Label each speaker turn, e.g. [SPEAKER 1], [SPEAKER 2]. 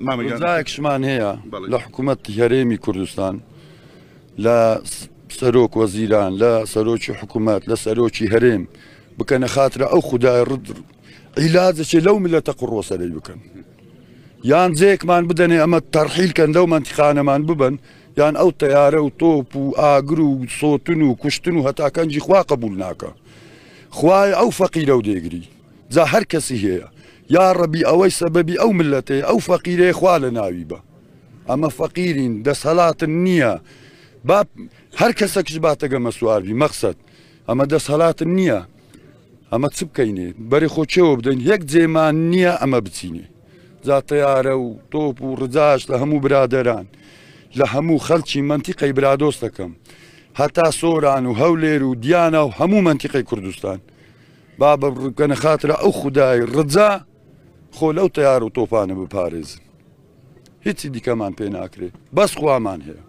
[SPEAKER 1] هي ڕزایەکشمان هەیە لە حکوومەت هەرێمی کوردستان لە سەرۆک وەزیران لە سەرۆکی حکوومەت لە سەرۆکی هەرێم بکەنە خاترە ئەو خوددای ڕدر عیلاجەچێ لەو زيك قڕۆسەرەی بکەن یان جێکمان بدەنێ ئەمە تەرحیلکەن لەو منتیخانەمان ببن یان او طياره و توب و ئاگر و سۆتن و کوشتن و هەتاکەنجی خوا قبول خواي او فقير فەقیرە و دێگری جا هەر هي یا ڕبی ئەوەی سەبەبی ئەو ملەتێ ئەو فەقیرێ خوا لە ناوی بە ئەمە فەقیرین دەسهڵاتن نییە با هەر کەسە کشباتەگە مەسواربی مەقصد ئەمە دەسهڵاتن نییە ئەمە چ بکەینێ بەری خۆچەوە بدەین یەک جێمان نییە ئەمە بچینێ زاتەیارە و تۆپ و ڕزاش لە هەموو برادەران لە هەموو خەلکی منتیقی برادۆستەکەم هەتا سۆران و هەولێر و دیانە و هەموو منتیقی کوردستان با بەڕکەنە خاترە ئەو خودای ڕزا خۆ لەو تەیار و تۆپانە بپارێزن هیچی دیکەمان پێ ناکرێت بەس خوامان هەیە